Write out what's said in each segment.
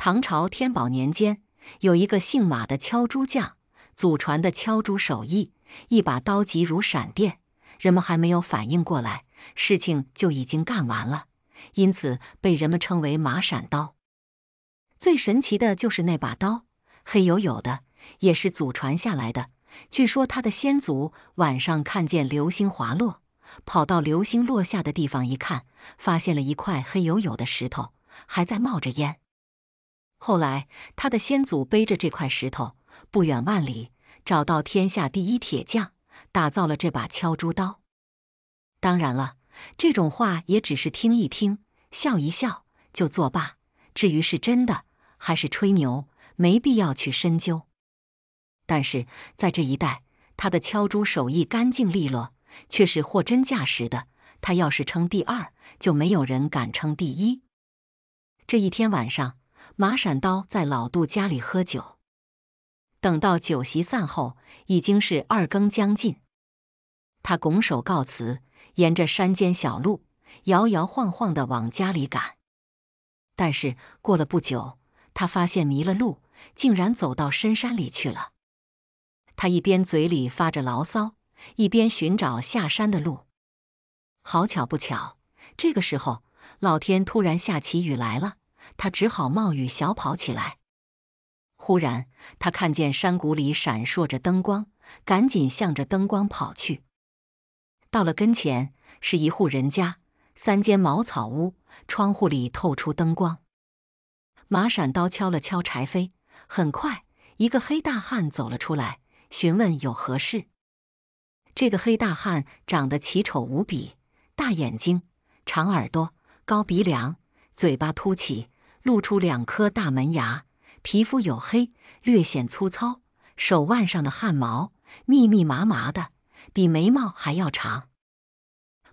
唐朝天宝年间，有一个姓马的敲珠匠，祖传的敲珠手艺，一把刀急如闪电，人们还没有反应过来，事情就已经干完了，因此被人们称为“马闪刀”。最神奇的就是那把刀，黑黝黝的，也是祖传下来的。据说他的先祖晚上看见流星滑落，跑到流星落下的地方一看，发现了一块黑黝黝的石头，还在冒着烟。后来，他的先祖背着这块石头，不远万里找到天下第一铁匠，打造了这把敲猪刀。当然了，这种话也只是听一听、笑一笑就作罢。至于是真的还是吹牛，没必要去深究。但是在这一代，他的敲猪手艺干净利落，却是货真价实的。他要是称第二，就没有人敢称第一。这一天晚上。马闪刀在老杜家里喝酒，等到酒席散后，已经是二更将近。他拱手告辞，沿着山间小路摇摇晃晃的往家里赶。但是过了不久，他发现迷了路，竟然走到深山里去了。他一边嘴里发着牢骚，一边寻找下山的路。好巧不巧，这个时候老天突然下起雨来了。他只好冒雨小跑起来。忽然，他看见山谷里闪烁着灯光，赶紧向着灯光跑去。到了跟前，是一户人家，三间茅草屋，窗户里透出灯光。马闪刀敲了敲柴扉，很快，一个黑大汉走了出来，询问有何事。这个黑大汉长得奇丑无比，大眼睛，长耳朵，高鼻梁，嘴巴凸起。露出两颗大门牙，皮肤黝黑，略显粗糙，手腕上的汗毛密密麻麻的，比眉毛还要长。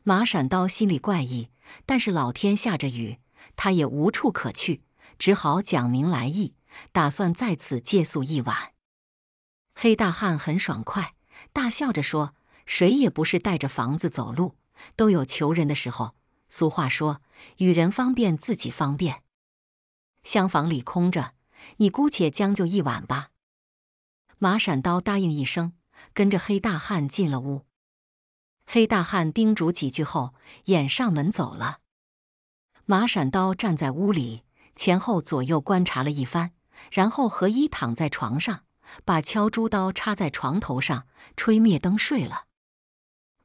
马闪刀心里怪异，但是老天下着雨，他也无处可去，只好讲明来意，打算在此借宿一晚。黑大汉很爽快，大笑着说：“谁也不是带着房子走路，都有求人的时候。俗话说，与人方便，自己方便。”厢房里空着，你姑且将就一晚吧。马闪刀答应一声，跟着黑大汉进了屋。黑大汉叮嘱几句后，掩上门走了。马闪刀站在屋里，前后左右观察了一番，然后和衣躺在床上，把敲珠刀插在床头上，吹灭灯睡了。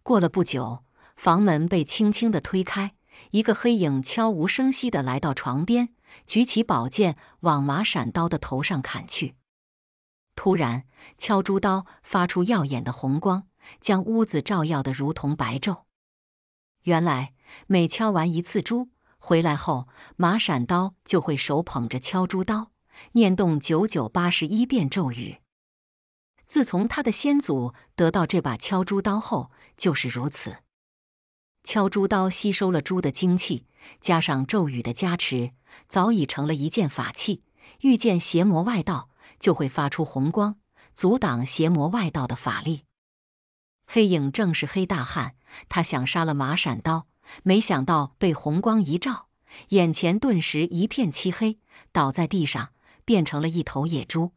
过了不久，房门被轻轻的推开，一个黑影悄无声息的来到床边。举起宝剑往马闪刀的头上砍去。突然，敲珠刀发出耀眼的红光，将屋子照耀的如同白昼。原来，每敲完一次珠，回来后马闪刀就会手捧着敲珠刀，念动九九八十一遍咒语。自从他的先祖得到这把敲珠刀后，就是如此。敲猪刀吸收了猪的精气，加上咒语的加持，早已成了一件法器。遇见邪魔外道，就会发出红光，阻挡邪魔外道的法力。黑影正是黑大汉，他想杀了马闪刀，没想到被红光一照，眼前顿时一片漆黑，倒在地上，变成了一头野猪。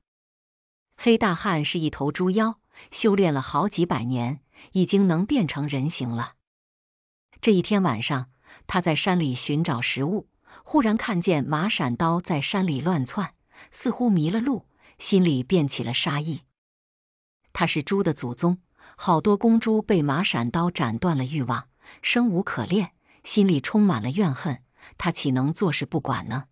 黑大汉是一头猪妖，修炼了好几百年，已经能变成人形了。这一天晚上，他在山里寻找食物，忽然看见马闪刀在山里乱窜，似乎迷了路，心里便起了杀意。他是猪的祖宗，好多公猪被马闪刀斩断了欲望，生无可恋，心里充满了怨恨。他岂能坐视不管呢？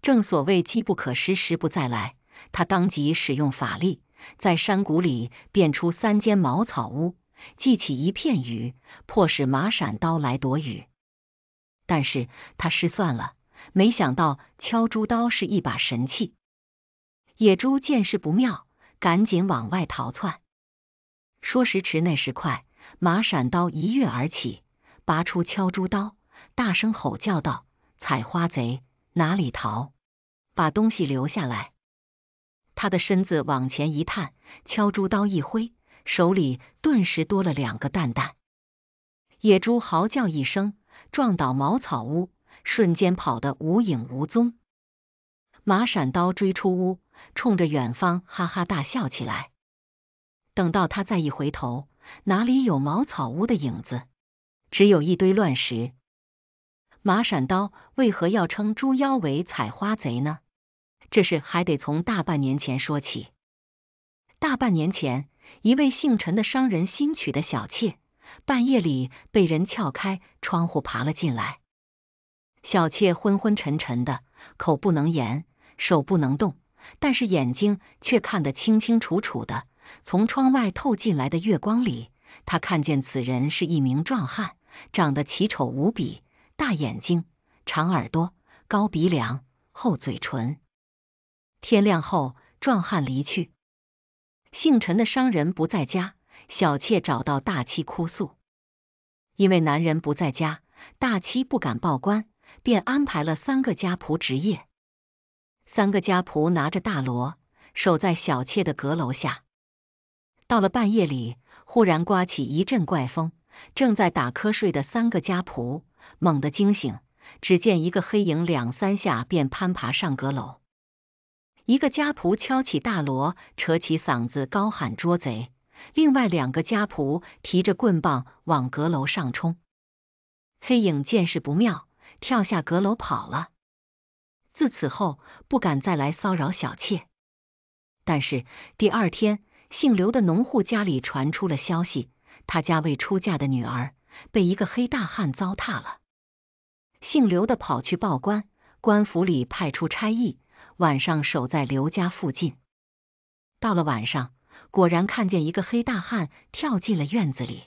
正所谓机不可失，时不再来，他当即使用法力，在山谷里变出三间茅草屋。记起一片雨，迫使马闪刀来躲雨。但是他失算了，没想到敲猪刀是一把神器。野猪见势不妙，赶紧往外逃窜。说时迟，那时快，马闪刀一跃而起，拔出敲猪刀，大声吼叫道：“采花贼，哪里逃？把东西留下来！”他的身子往前一探，敲猪刀一挥。手里顿时多了两个蛋蛋，野猪嚎叫一声，撞倒茅草屋，瞬间跑得无影无踪。马闪刀追出屋，冲着远方哈哈大笑起来。等到他再一回头，哪里有茅草屋的影子？只有一堆乱石。马闪刀为何要称猪妖为采花贼呢？这事还得从大半年前说起。大半年前。一位姓陈的商人新娶的小妾，半夜里被人撬开窗户爬了进来。小妾昏昏沉沉的，口不能言，手不能动，但是眼睛却看得清清楚楚的。从窗外透进来的月光里，他看见此人是一名壮汉，长得奇丑无比，大眼睛，长耳朵，高鼻梁，厚嘴唇。天亮后，壮汉离去。姓陈的商人不在家，小妾找到大妻哭诉，因为男人不在家，大妻不敢报官，便安排了三个家仆值夜。三个家仆拿着大锣，守在小妾的阁楼下。到了半夜里，忽然刮起一阵怪风，正在打瞌睡的三个家仆猛地惊醒，只见一个黑影两三下便攀爬上阁楼。一个家仆敲起大锣，扯起嗓子高喊：“捉贼！”另外两个家仆提着棍棒往阁楼上冲。黑影见势不妙，跳下阁楼跑了。自此后，不敢再来骚扰小妾。但是第二天，姓刘的农户家里传出了消息：他家未出嫁的女儿被一个黑大汉糟蹋了。姓刘的跑去报官，官府里派出差役。晚上守在刘家附近，到了晚上，果然看见一个黑大汉跳进了院子里。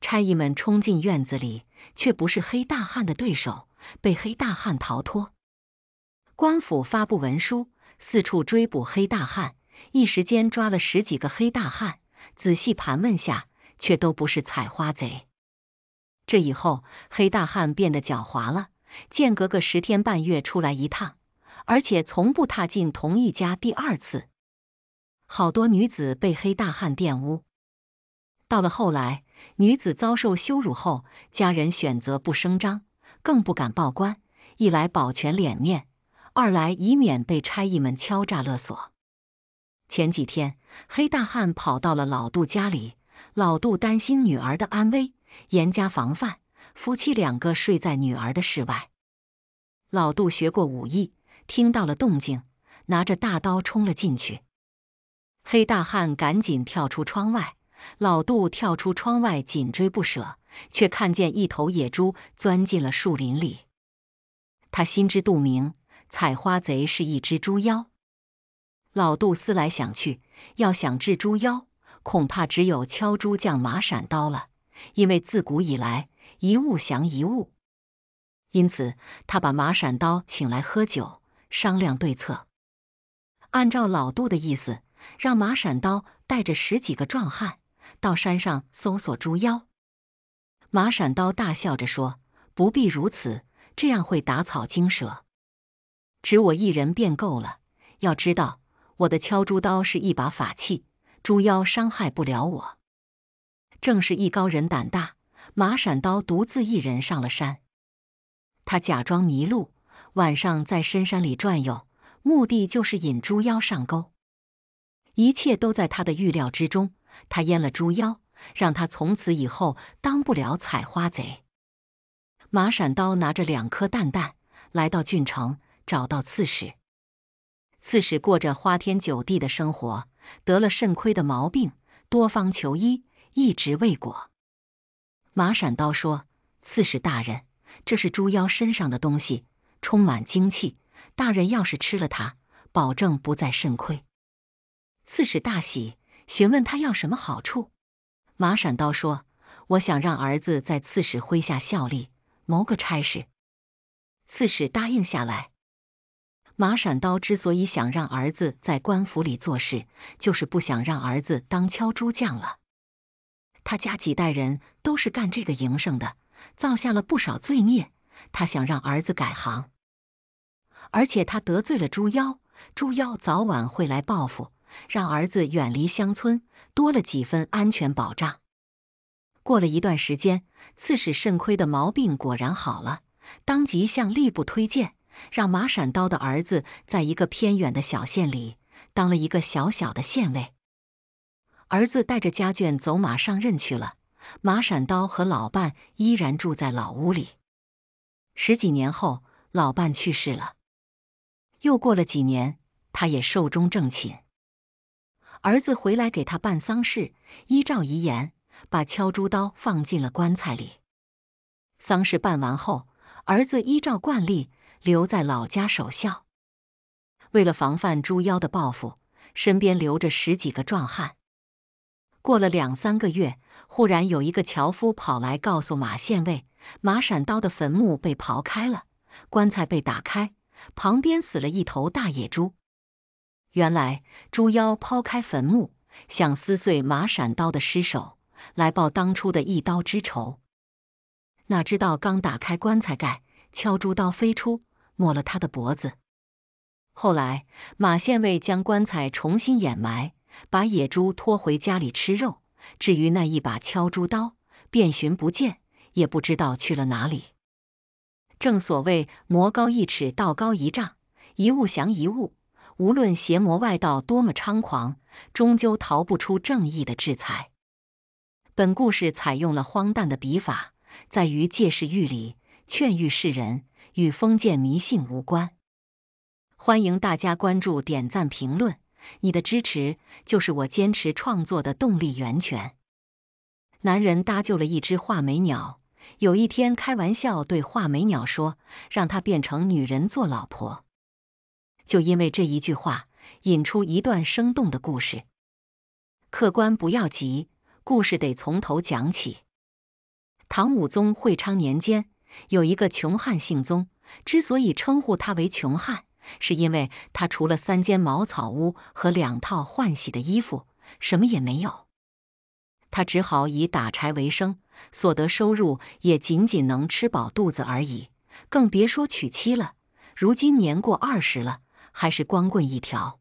差役们冲进院子里，却不是黑大汉的对手，被黑大汉逃脱。官府发布文书，四处追捕黑大汉，一时间抓了十几个黑大汉，仔细盘问下，却都不是采花贼。这以后，黑大汉变得狡猾了，间隔个十天半月出来一趟。而且从不踏进同一家第二次。好多女子被黑大汉玷污，到了后来，女子遭受羞辱后，家人选择不声张，更不敢报官，一来保全脸面，二来以免被差役们敲诈勒索。前几天，黑大汉跑到了老杜家里，老杜担心女儿的安危，严加防范，夫妻两个睡在女儿的室外。老杜学过武艺。听到了动静，拿着大刀冲了进去。黑大汉赶紧跳出窗外，老杜跳出窗外紧追不舍，却看见一头野猪钻进了树林里。他心知肚明，采花贼是一只猪妖。老杜思来想去，要想治猪妖，恐怕只有敲猪匠马闪刀了，因为自古以来一物降一物。因此，他把马闪刀请来喝酒。商量对策，按照老杜的意思，让马闪刀带着十几个壮汉到山上搜索猪妖。马闪刀大笑着说：“不必如此，这样会打草惊蛇。只我一人便够了。要知道，我的敲猪刀是一把法器，猪妖伤害不了我。”正是艺高人胆大，马闪刀独自一人上了山。他假装迷路。晚上在深山里转悠，目的就是引猪妖上钩。一切都在他的预料之中。他阉了猪妖，让他从此以后当不了采花贼。马闪刀拿着两颗蛋蛋来到郡城，找到刺史。刺史过着花天酒地的生活，得了肾亏的毛病，多方求医，一直未果。马闪刀说：“刺史大人，这是猪妖身上的东西。”充满精气，大人要是吃了它，保证不再肾亏。刺史大喜，询问他要什么好处。马闪刀说：“我想让儿子在刺史麾下效力，谋个差事。”刺史答应下来。马闪刀之所以想让儿子在官府里做事，就是不想让儿子当敲珠匠了。他家几代人都是干这个营生的，造下了不少罪孽。他想让儿子改行，而且他得罪了猪妖，猪妖早晚会来报复，让儿子远离乡村，多了几分安全保障。过了一段时间，刺史肾亏的毛病果然好了，当即向吏部推荐，让马闪刀的儿子在一个偏远的小县里当了一个小小的县尉。儿子带着家眷走马上任去了，马闪刀和老伴依然住在老屋里。十几年后，老伴去世了。又过了几年，他也寿终正寝。儿子回来给他办丧事，依照遗言，把敲猪刀放进了棺材里。丧事办完后，儿子依照惯例留在老家守孝。为了防范猪妖的报复，身边留着十几个壮汉。过了两三个月，忽然有一个樵夫跑来告诉马县尉。马闪刀的坟墓被刨开了，棺材被打开，旁边死了一头大野猪。原来猪妖抛开坟墓，想撕碎马闪刀的尸首来报当初的一刀之仇。哪知道刚打开棺材盖，敲猪刀飞出，抹了他的脖子。后来马县尉将棺材重新掩埋，把野猪拖回家里吃肉。至于那一把敲猪刀，遍寻不见。也不知道去了哪里。正所谓魔高一尺，道高一丈，一物降一物。无论邪魔外道多么猖狂，终究逃不出正义的制裁。本故事采用了荒诞的笔法，在于借势喻理，劝喻世人，与封建迷信无关。欢迎大家关注、点赞、评论，你的支持就是我坚持创作的动力源泉。男人搭救了一只画眉鸟。有一天，开玩笑对画眉鸟说，让他变成女人做老婆。就因为这一句话，引出一段生动的故事。客官不要急，故事得从头讲起。唐武宗会昌年间，有一个穷汉姓宗。之所以称呼他为穷汉，是因为他除了三间茅草屋和两套换洗的衣服，什么也没有。他只好以打柴为生，所得收入也仅仅能吃饱肚子而已，更别说娶妻了。如今年过二十了，还是光棍一条。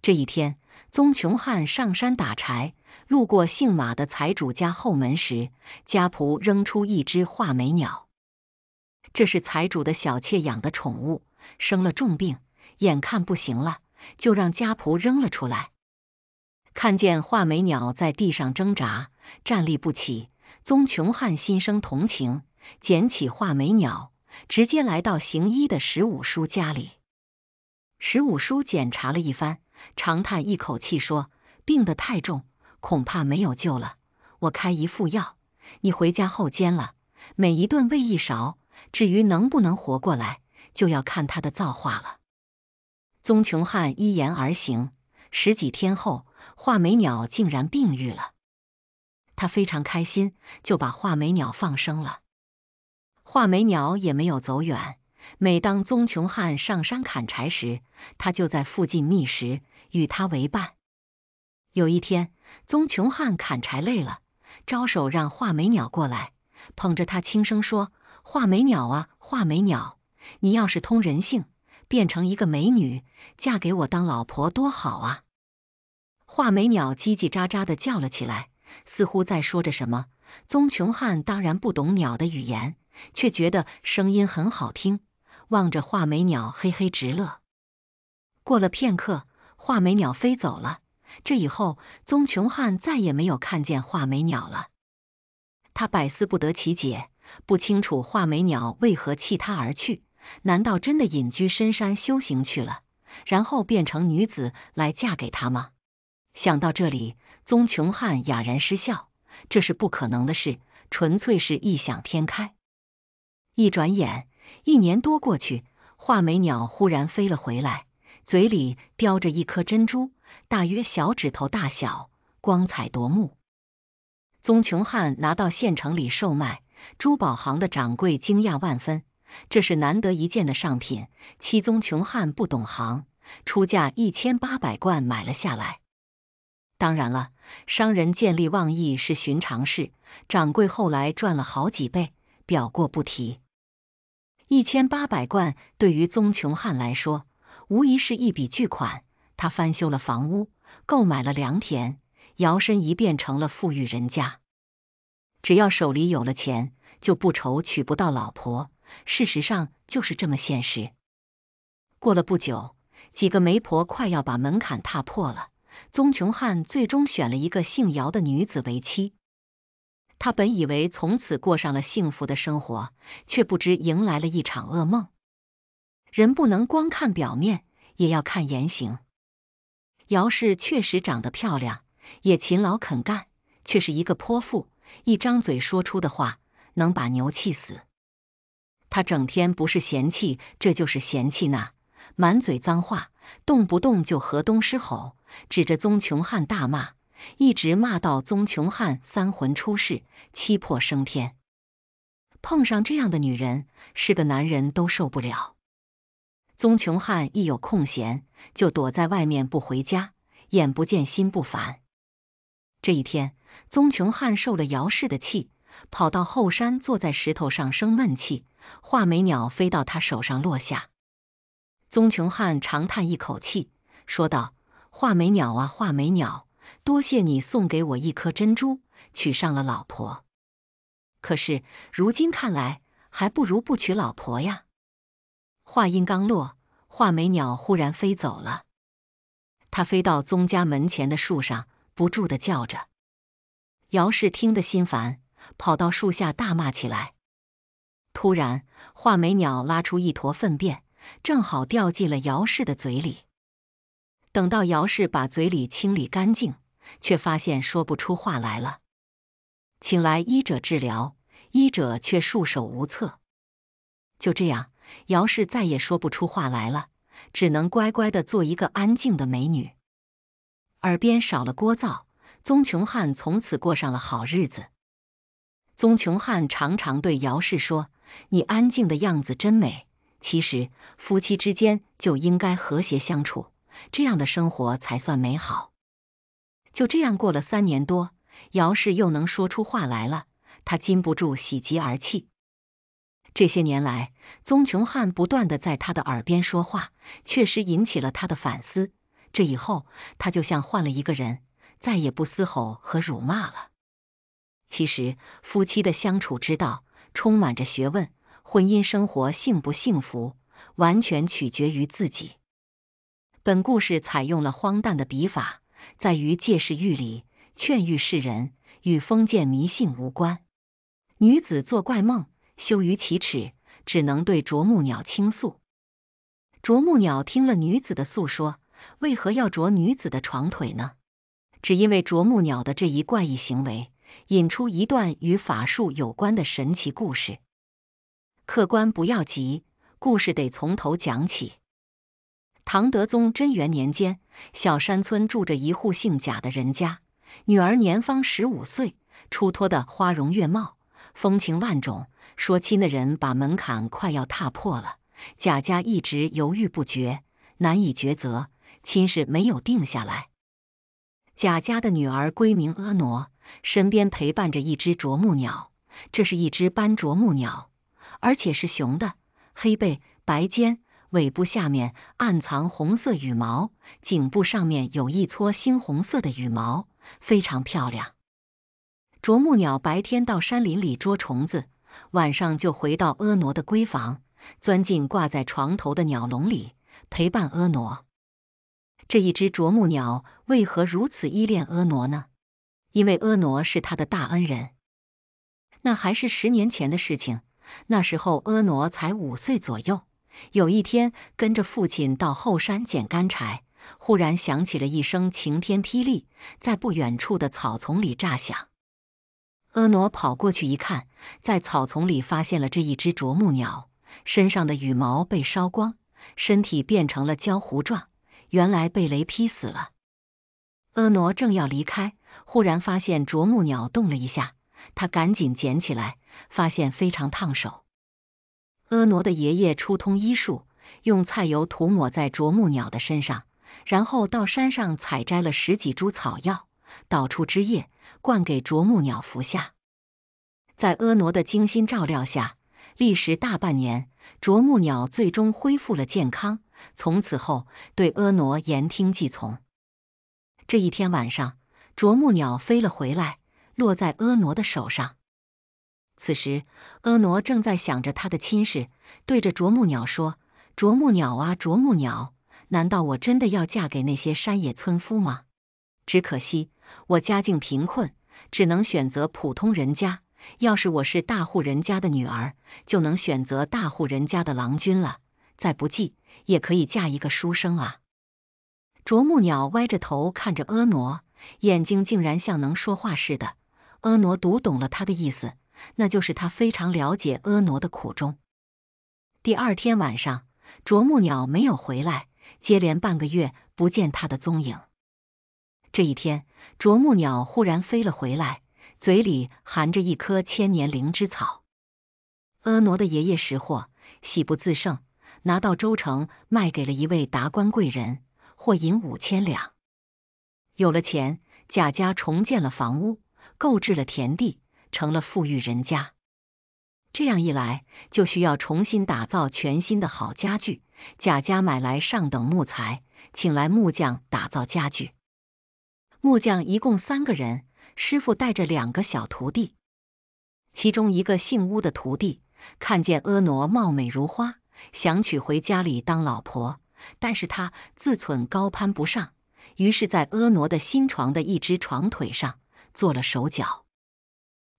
这一天，宗琼汉上山打柴，路过姓马的财主家后门时，家仆扔出一只画眉鸟。这是财主的小妾养的宠物，生了重病，眼看不行了，就让家仆扔了出来。看见画眉鸟在地上挣扎，站立不起，宗琼汉心生同情，捡起画眉鸟，直接来到行医的十五叔家里。十五叔检查了一番，长叹一口气说：“病得太重，恐怕没有救了。我开一副药，你回家后煎了，每一顿喂一勺。至于能不能活过来，就要看他的造化了。”宗琼汉依言而行，十几天后。画眉鸟竟然病愈了，他非常开心，就把画眉鸟放生了。画眉鸟也没有走远，每当棕穷汉上山砍柴时，他就在附近觅食，与他为伴。有一天，棕穷汉砍柴累了，招手让画眉鸟过来，捧着他轻声说：“画眉鸟啊，画眉鸟，你要是通人性，变成一个美女，嫁给我当老婆多好啊！”画眉鸟叽叽喳喳的叫了起来，似乎在说着什么。宗琼汉当然不懂鸟的语言，却觉得声音很好听，望着画眉鸟，嘿嘿直乐。过了片刻，画眉鸟飞走了。这以后，宗琼汉再也没有看见画眉鸟了。他百思不得其解，不清楚画眉鸟为何弃他而去。难道真的隐居深山修行去了，然后变成女子来嫁给他吗？想到这里，宗琼汉哑然失笑，这是不可能的事，纯粹是异想天开。一转眼，一年多过去，画眉鸟忽然飞了回来，嘴里叼着一颗珍珠，大约小指头大小，光彩夺目。宗琼汉拿到县城里售卖，珠宝行的掌柜惊讶万分，这是难得一见的上品。七宗琼汉不懂行，出价一千八百贯买了下来。当然了，商人见利忘义是寻常事。掌柜后来赚了好几倍，表过不提。一千八百贯对于宗琼汉来说，无疑是一笔巨款。他翻修了房屋，购买了良田，摇身一变成了富裕人家。只要手里有了钱，就不愁娶不到老婆。事实上就是这么现实。过了不久，几个媒婆快要把门槛踏破了。宗琼汉最终选了一个姓姚的女子为妻，他本以为从此过上了幸福的生活，却不知迎来了一场噩梦。人不能光看表面，也要看言行。姚氏确实长得漂亮，也勤劳肯干，却是一个泼妇，一张嘴说出的话能把牛气死。他整天不是嫌弃这就是嫌弃那，满嘴脏话，动不动就河东狮吼。指着宗琼汉大骂，一直骂到宗琼汉三魂出世、七魄升天。碰上这样的女人，是个男人都受不了。宗琼汉一有空闲，就躲在外面不回家，眼不见心不烦。这一天，宗琼汉受了姚氏的气，跑到后山，坐在石头上生闷气。画眉鸟飞到他手上落下，宗琼汉长叹一口气，说道。画眉鸟啊，画眉鸟，多谢你送给我一颗珍珠，娶上了老婆。可是如今看来，还不如不娶老婆呀！话音刚落，画眉鸟忽然飞走了。它飞到宗家门前的树上，不住的叫着。姚氏听得心烦，跑到树下大骂起来。突然，画眉鸟拉出一坨粪便，正好掉进了姚氏的嘴里。等到姚氏把嘴里清理干净，却发现说不出话来了。请来医者治疗，医者却束手无策。就这样，姚氏再也说不出话来了，只能乖乖的做一个安静的美女。耳边少了聒噪，宗琼汉从此过上了好日子。宗琼汉常常对姚氏说：“你安静的样子真美。其实，夫妻之间就应该和谐相处。”这样的生活才算美好。就这样过了三年多，姚氏又能说出话来了，他禁不住喜极而泣。这些年来，宗琼汉不断的在他的耳边说话，确实引起了他的反思。这以后，他就像换了一个人，再也不嘶吼和辱骂了。其实，夫妻的相处之道充满着学问，婚姻生活幸不幸福，完全取决于自己。本故事采用了荒诞的笔法，在于借势喻理，劝喻世人，与封建迷信无关。女子做怪梦，羞于启齿，只能对啄木鸟倾诉。啄木鸟听了女子的诉说，为何要啄女子的床腿呢？只因为啄木鸟的这一怪异行为，引出一段与法术有关的神奇故事。客官不要急，故事得从头讲起。唐德宗贞元年间，小山村住着一户姓贾的人家，女儿年方十五岁，出脱的花容月貌，风情万种。说亲的人把门槛快要踏破了，贾家一直犹豫不决，难以抉择，亲事没有定下来。贾家的女儿闺名婀娜，身边陪伴着一只啄木鸟，这是一只斑啄木鸟，而且是雄的，黑背白尖。尾部下面暗藏红色羽毛，颈部上面有一撮猩红色的羽毛，非常漂亮。啄木鸟白天到山林里捉虫子，晚上就回到婀娜的闺房，钻进挂在床头的鸟笼里，陪伴婀娜。这一只啄木鸟为何如此依恋婀娜呢？因为婀娜是他的大恩人。那还是十年前的事情，那时候婀娜才五岁左右。有一天，跟着父亲到后山捡干柴，忽然响起了一声晴天霹雳，在不远处的草丛里炸响。婀娜跑过去一看，在草丛里发现了这一只啄木鸟，身上的羽毛被烧光，身体变成了焦糊状，原来被雷劈死了。婀娜正要离开，忽然发现啄木鸟动了一下，她赶紧捡起来，发现非常烫手。婀娜的爷爷初通医术，用菜油涂抹在啄木鸟的身上，然后到山上采摘了十几株草药，捣出汁液，灌给啄木鸟服下。在婀娜的精心照料下，历时大半年，啄木鸟最终恢复了健康。从此后，对婀娜言听计从。这一天晚上，啄木鸟飞了回来，落在婀娜的手上。此时，婀娜正在想着她的亲事，对着啄木鸟说：“啄木鸟啊，啄木鸟，难道我真的要嫁给那些山野村夫吗？只可惜我家境贫困，只能选择普通人家。要是我是大户人家的女儿，就能选择大户人家的郎君了。再不济，也可以嫁一个书生啊。”啄木鸟歪着头看着婀娜，眼睛竟然像能说话似的。婀娜读懂了他的意思。那就是他非常了解婀娜的苦衷。第二天晚上，啄木鸟没有回来，接连半个月不见他的踪影。这一天，啄木鸟忽然飞了回来，嘴里含着一颗千年灵芝草。婀娜的爷爷识货，喜不自胜，拿到州城卖给了一位达官贵人，获银五千两。有了钱，贾家重建了房屋，购置了田地。成了富裕人家，这样一来就需要重新打造全新的好家具。贾家买来上等木材，请来木匠打造家具。木匠一共三个人，师傅带着两个小徒弟，其中一个姓巫的徒弟看见婀娜貌美如花，想娶回家里当老婆，但是他自忖高攀不上，于是在婀娜的新床的一只床腿上做了手脚。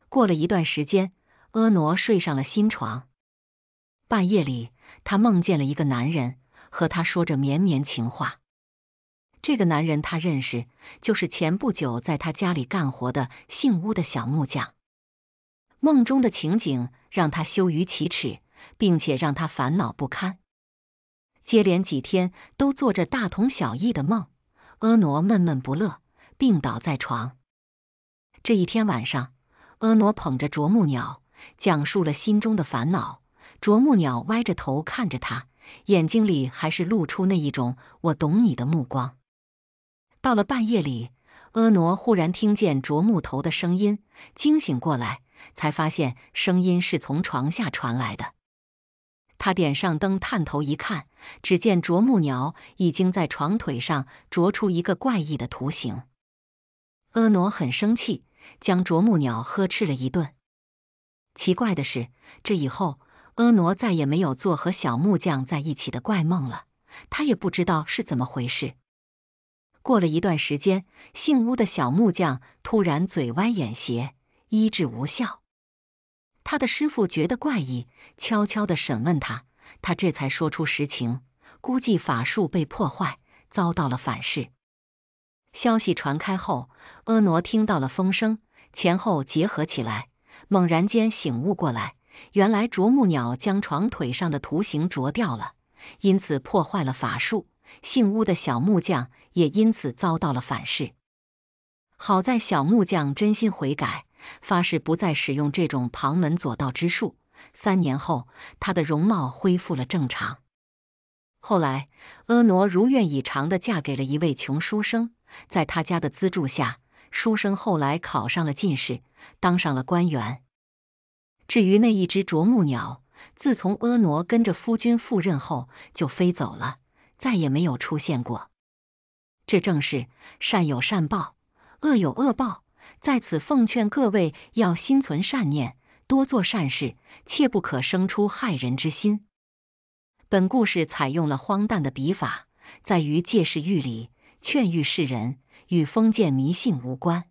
过了一段时间，婀娜睡上了新床。半夜里，她梦见了一个男人和她说着绵绵情话。这个男人她认识，就是前不久在她家里干活的姓乌的小木匠。梦中的情景让她羞于启齿，并且让她烦恼不堪。接连几天都做着大同小异的梦，婀娜闷闷不乐，病倒在床。这一天晚上。婀娜捧着啄木鸟，讲述了心中的烦恼。啄木鸟歪着头看着他，眼睛里还是露出那一种“我懂你的”目光。到了半夜里，婀娜忽然听见啄木头的声音，惊醒过来，才发现声音是从床下传来的。他点上灯，探头一看，只见啄木鸟已经在床腿上啄出一个怪异的图形。婀娜很生气。将啄木鸟呵斥了一顿。奇怪的是，这以后婀娜再也没有做和小木匠在一起的怪梦了。她也不知道是怎么回事。过了一段时间，姓巫的小木匠突然嘴歪眼斜，医治无效。他的师傅觉得怪异，悄悄的审问他，他这才说出实情。估计法术被破坏，遭到了反噬。消息传开后，婀娜听到了风声，前后结合起来，猛然间醒悟过来，原来啄木鸟将床腿上的图形啄掉了，因此破坏了法术。姓巫的小木匠也因此遭到了反噬。好在小木匠真心悔改，发誓不再使用这种旁门左道之术。三年后，他的容貌恢复了正常。后来，婀娜如愿以偿地嫁给了一位穷书生。在他家的资助下，书生后来考上了进士，当上了官员。至于那一只啄木鸟，自从婀娜跟着夫君赴任后，就飞走了，再也没有出现过。这正是善有善报，恶有恶报。在此奉劝各位要心存善念，多做善事，切不可生出害人之心。本故事采用了荒诞的笔法，在于借事喻理。劝喻世人与封建迷信无关。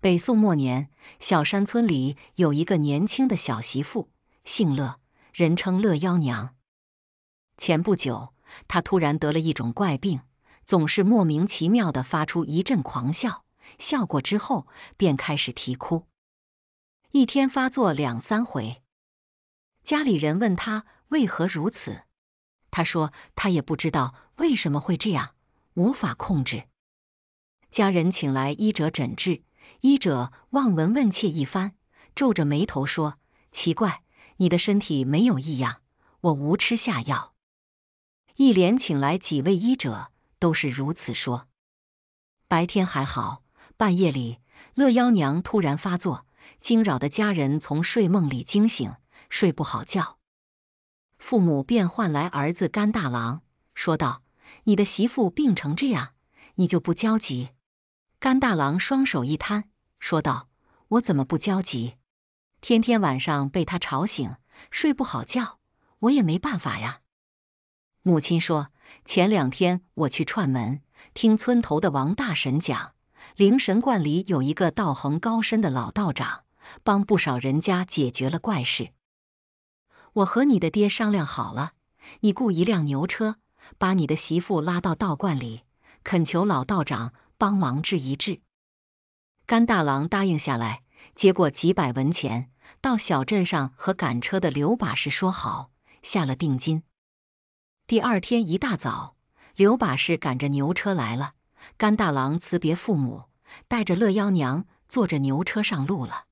北宋末年，小山村里有一个年轻的小媳妇，姓乐，人称乐妖娘。前不久，她突然得了一种怪病，总是莫名其妙的发出一阵狂笑，笑过之后便开始啼哭，一天发作两三回。家里人问她为何如此，她说她也不知道为什么会这样。无法控制，家人请来医者诊治，医者望闻问切一番，皱着眉头说：“奇怪，你的身体没有异样，我无吃下药。”一连请来几位医者都是如此说。白天还好，半夜里乐妖娘突然发作，惊扰的家人从睡梦里惊醒，睡不好觉。父母便唤来儿子甘大郎，说道。你的媳妇病成这样，你就不焦急？甘大郎双手一摊，说道：“我怎么不焦急？天天晚上被他吵醒，睡不好觉，我也没办法呀。”母亲说：“前两天我去串门，听村头的王大神讲，灵神观里有一个道行高深的老道长，帮不少人家解决了怪事。我和你的爹商量好了，你雇一辆牛车。”把你的媳妇拉到道观里，恳求老道长帮忙治一治。甘大郎答应下来，接过几百文钱，到小镇上和赶车的刘把式说好，下了定金。第二天一大早，刘把式赶着牛车来了。甘大郎辞别父母，带着乐妖娘坐着牛车上路了。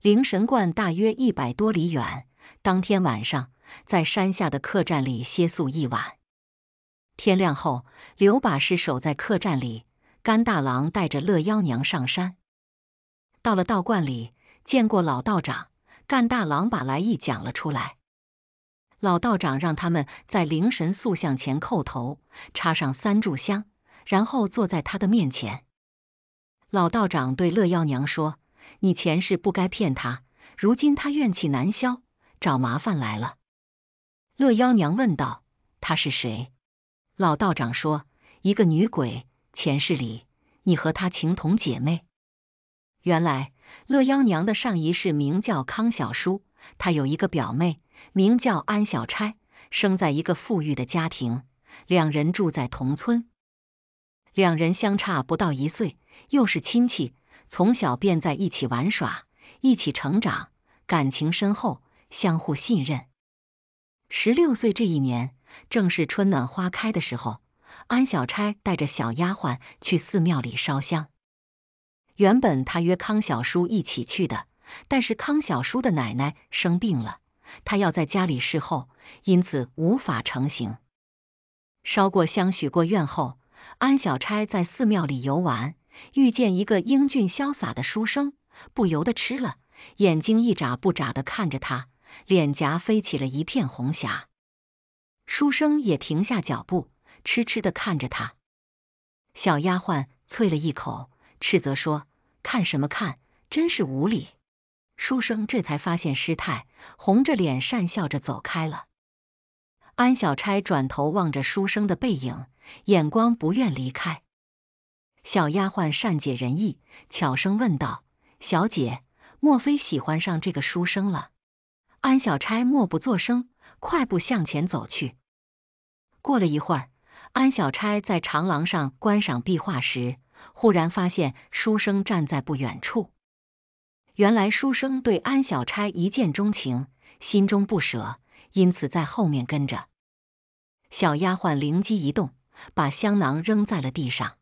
灵神观大约一百多里远，当天晚上在山下的客栈里歇宿一晚。天亮后，刘把式守在客栈里，甘大郎带着乐妖娘上山。到了道观里，见过老道长，甘大郎把来意讲了出来。老道长让他们在灵神塑像前叩头，插上三炷香，然后坐在他的面前。老道长对乐妖娘说：“你前世不该骗他，如今他怨气难消，找麻烦来了。”乐妖娘问道：“他是谁？”老道长说：“一个女鬼，前世里你和她情同姐妹。原来乐妖娘的上一世名叫康小叔，她有一个表妹，名叫安小钗，生在一个富裕的家庭，两人住在同村，两人相差不到一岁，又是亲戚，从小便在一起玩耍，一起成长，感情深厚，相互信任。十六岁这一年。”正是春暖花开的时候，安小钗带着小丫鬟去寺庙里烧香。原本他约康小叔一起去的，但是康小叔的奶奶生病了，他要在家里侍候，因此无法成行。烧过香许过愿后，安小钗在寺庙里游玩，遇见一个英俊潇洒的书生，不由得吃了眼睛一眨不眨的看着他，脸颊飞起了一片红霞。书生也停下脚步，痴痴的看着他。小丫鬟啐了一口，斥责说：“看什么看，真是无礼！”书生这才发现失态，红着脸讪笑着走开了。安小钗转头望着书生的背影，眼光不愿离开。小丫鬟善解人意，悄声问道：“小姐，莫非喜欢上这个书生了？”安小钗默不作声。快步向前走去。过了一会儿，安小钗在长廊上观赏壁画时，忽然发现书生站在不远处。原来书生对安小钗一见钟情，心中不舍，因此在后面跟着。小丫鬟灵机一动，把香囊扔在了地上。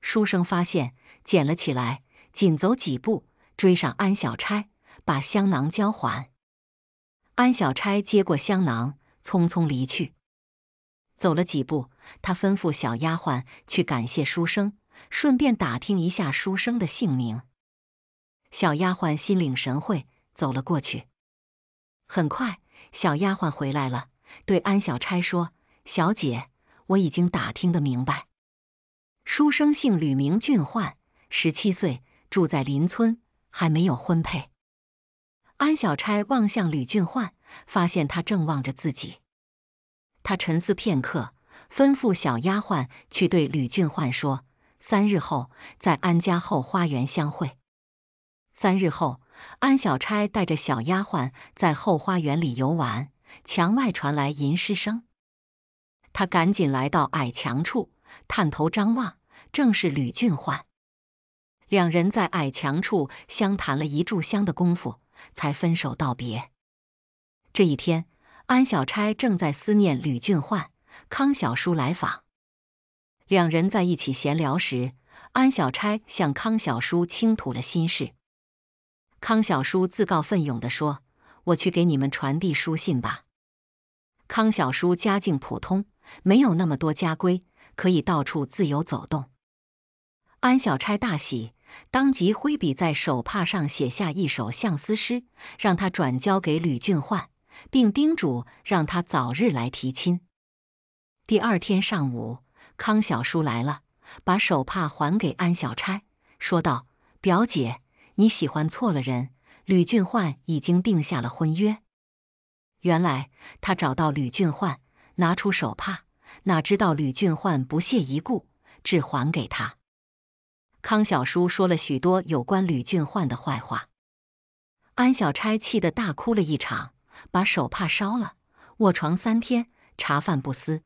书生发现，捡了起来，紧走几步，追上安小钗，把香囊交还。安小钗接过香囊，匆匆离去。走了几步，他吩咐小丫鬟去感谢书生，顺便打听一下书生的姓名。小丫鬟心领神会，走了过去。很快，小丫鬟回来了，对安小钗说：“小姐，我已经打听的明白，书生姓吕，名俊焕，十七岁，住在邻村，还没有婚配。”安小钗望向吕俊焕，发现他正望着自己。他沉思片刻，吩咐小丫鬟去对吕俊焕说：“三日后在安家后花园相会。”三日后，安小钗带着小丫鬟在后花园里游玩，墙外传来吟诗声。他赶紧来到矮墙处，探头张望，正是吕俊焕。两人在矮墙处相谈了一炷香的功夫。才分手道别。这一天，安小钗正在思念吕俊焕，康小叔来访。两人在一起闲聊时，安小钗向康小叔倾吐了心事。康小叔自告奋勇的说：“我去给你们传递书信吧。”康小叔家境普通，没有那么多家规，可以到处自由走动。安小钗大喜。当即挥笔在手帕上写下一首相思诗，让他转交给吕俊焕，并叮嘱让他早日来提亲。第二天上午，康小叔来了，把手帕还给安小钗，说道：“表姐，你喜欢错了人，吕俊焕已经定下了婚约。”原来他找到吕俊焕，拿出手帕，哪知道吕俊焕不屑一顾，只还给他。康小叔说了许多有关吕俊焕的坏话，安小钗气得大哭了一场，把手帕烧了，卧床三天，茶饭不思。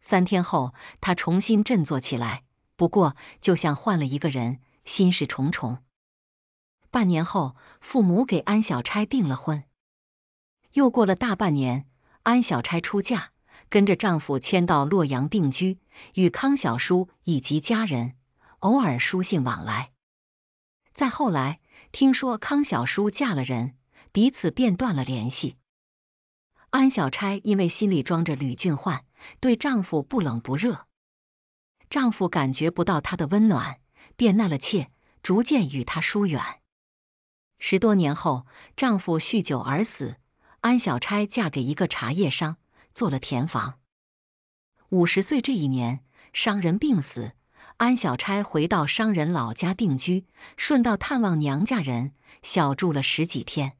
三天后，她重新振作起来，不过就像换了一个人，心事重重。半年后，父母给安小钗订了婚。又过了大半年，安小钗出嫁，跟着丈夫迁到洛阳定居，与康小叔以及家人。偶尔书信往来，再后来听说康小叔嫁了人，彼此便断了联系。安小钗因为心里装着吕俊焕，对丈夫不冷不热，丈夫感觉不到她的温暖，便纳了妾，逐渐与她疏远。十多年后，丈夫酗酒而死，安小钗嫁给一个茶叶商，做了田房。五十岁这一年，商人病死。安小钗回到商人老家定居，顺道探望娘家人，小住了十几天。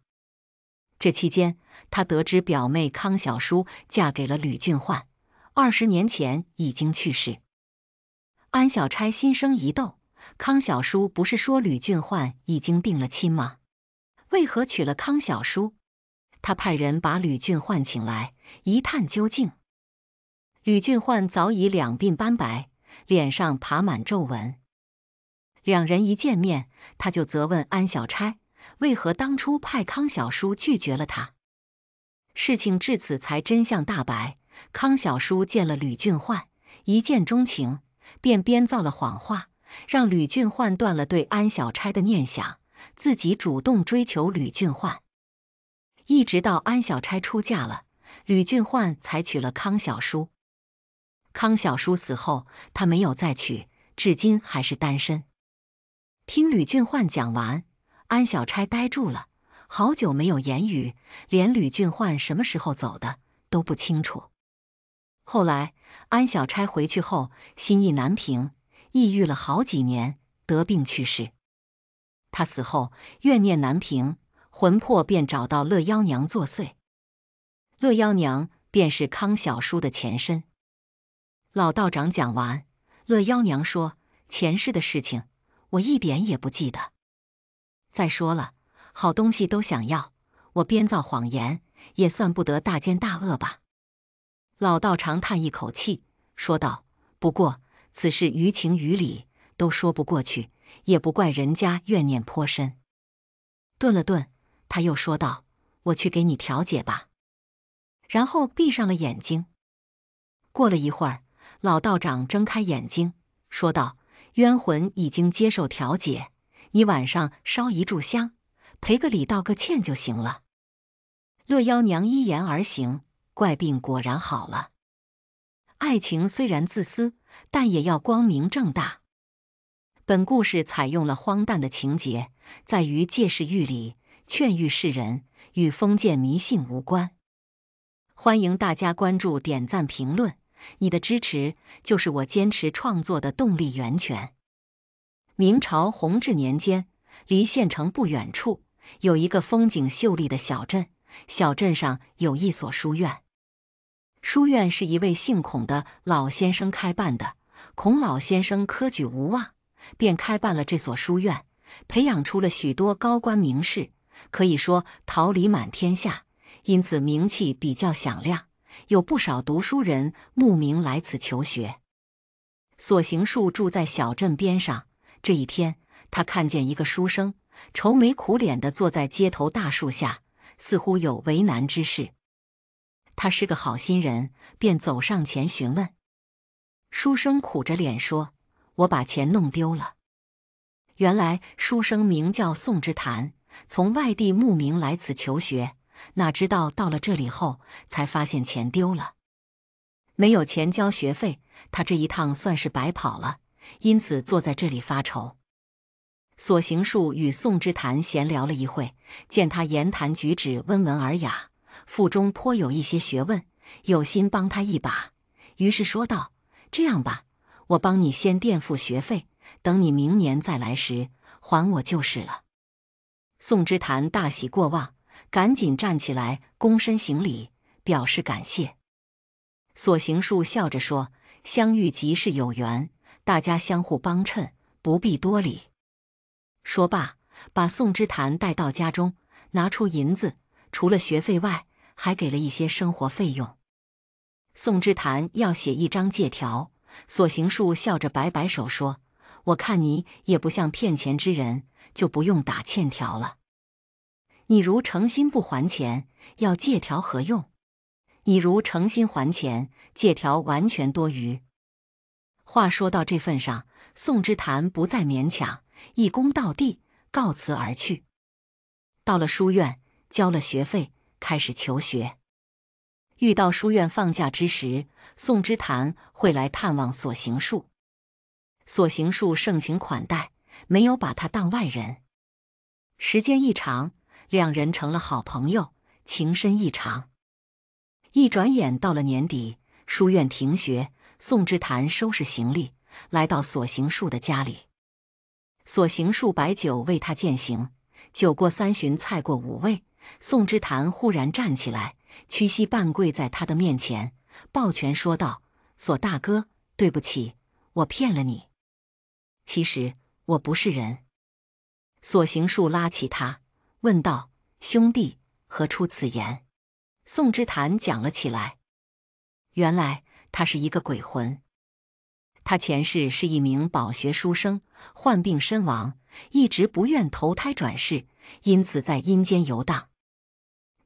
这期间，他得知表妹康小叔嫁给了吕俊焕，二十年前已经去世。安小钗心生疑窦：康小叔不是说吕俊焕已经定了亲吗？为何娶了康小叔？他派人把吕俊焕请来一探究竟。吕俊焕早已两鬓斑白。脸上爬满皱纹，两人一见面，他就责问安小钗为何当初派康小叔拒绝了他。事情至此才真相大白，康小叔见了吕俊焕，一见钟情，便编造了谎话，让吕俊焕断了对安小钗的念想，自己主动追求吕俊焕。一直到安小钗出嫁了，吕俊焕才娶了康小叔。康小叔死后，他没有再娶，至今还是单身。听吕俊焕讲完，安小钗呆住了，好久没有言语，连吕俊焕什么时候走的都不清楚。后来，安小钗回去后，心意难平，抑郁了好几年，得病去世。他死后，怨念难平，魂魄便找到乐妖娘作祟。乐妖娘便是康小叔的前身。老道长讲完，乐妖娘说：“前世的事情我一点也不记得。再说了，好东西都想要，我编造谎言也算不得大奸大恶吧。”老道长叹一口气，说道：“不过此事于情于理都说不过去，也不怪人家怨念颇深。”顿了顿，他又说道：“我去给你调解吧。”然后闭上了眼睛。过了一会儿。老道长睁开眼睛，说道：“冤魂已经接受调解，你晚上烧一炷香，赔个礼，道个歉就行了。”乐妖娘依言而行，怪病果然好了。爱情虽然自私，但也要光明正大。本故事采用了荒诞的情节，在于借势喻理，劝喻世人，与封建迷信无关。欢迎大家关注、点赞、评论。你的支持就是我坚持创作的动力源泉。明朝弘治年间，离县城不远处有一个风景秀丽的小镇，小镇上有一所书院。书院是一位姓孔的老先生开办的。孔老先生科举无望，便开办了这所书院，培养出了许多高官名士，可以说桃李满天下，因此名气比较响亮。有不少读书人慕名来此求学。索行树住在小镇边上。这一天，他看见一个书生愁眉苦脸地坐在街头大树下，似乎有为难之事。他是个好心人，便走上前询问。书生苦着脸说：“我把钱弄丢了。”原来，书生名叫宋之谈，从外地慕名来此求学。哪知道到了这里后，才发现钱丢了，没有钱交学费，他这一趟算是白跑了，因此坐在这里发愁。索行术与宋之谈闲聊了一会，见他言谈举止温文尔雅，腹中颇有一些学问，有心帮他一把，于是说道：“这样吧，我帮你先垫付学费，等你明年再来时还我就是了。”宋之谈大喜过望。赶紧站起来，躬身行礼，表示感谢。索行树笑着说：“相遇即是有缘，大家相互帮衬，不必多礼。”说罢，把宋之谈带到家中，拿出银子，除了学费外，还给了一些生活费用。宋之谈要写一张借条，索行树笑着摆摆手说：“我看你也不像骗钱之人，就不用打欠条了。”你如诚心不还钱，要借条何用？你如诚心还钱，借条完全多余。话说到这份上，宋之谈不再勉强，一躬到地，告辞而去。到了书院，交了学费，开始求学。遇到书院放假之时，宋之谈会来探望索行树，索行树盛情款待，没有把他当外人。时间一长。两人成了好朋友，情深意长。一转眼到了年底，书院停学，宋之谈收拾行李，来到索行树的家里。索行树摆酒为他践行，酒过三巡，菜过五味，宋之谈忽然站起来，屈膝半跪在他的面前，抱拳说道：“索大哥，对不起，我骗了你。其实我不是人。”索行树拉起他。问道：“兄弟，何出此言？”宋之谈讲了起来：“原来他是一个鬼魂。他前世是一名饱学书生，患病身亡，一直不愿投胎转世，因此在阴间游荡。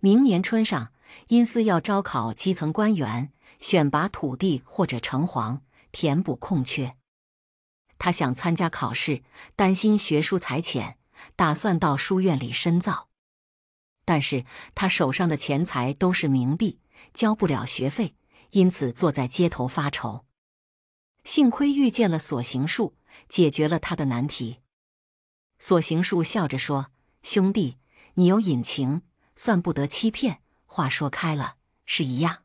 明年春上，阴司要招考基层官员，选拔土地或者城隍，填补空缺。他想参加考试，担心学书才浅。”打算到书院里深造，但是他手上的钱财都是冥币，交不了学费，因此坐在街头发愁。幸亏遇见了索行术，解决了他的难题。索行术笑着说：“兄弟，你有隐情，算不得欺骗。话说开了是一样。”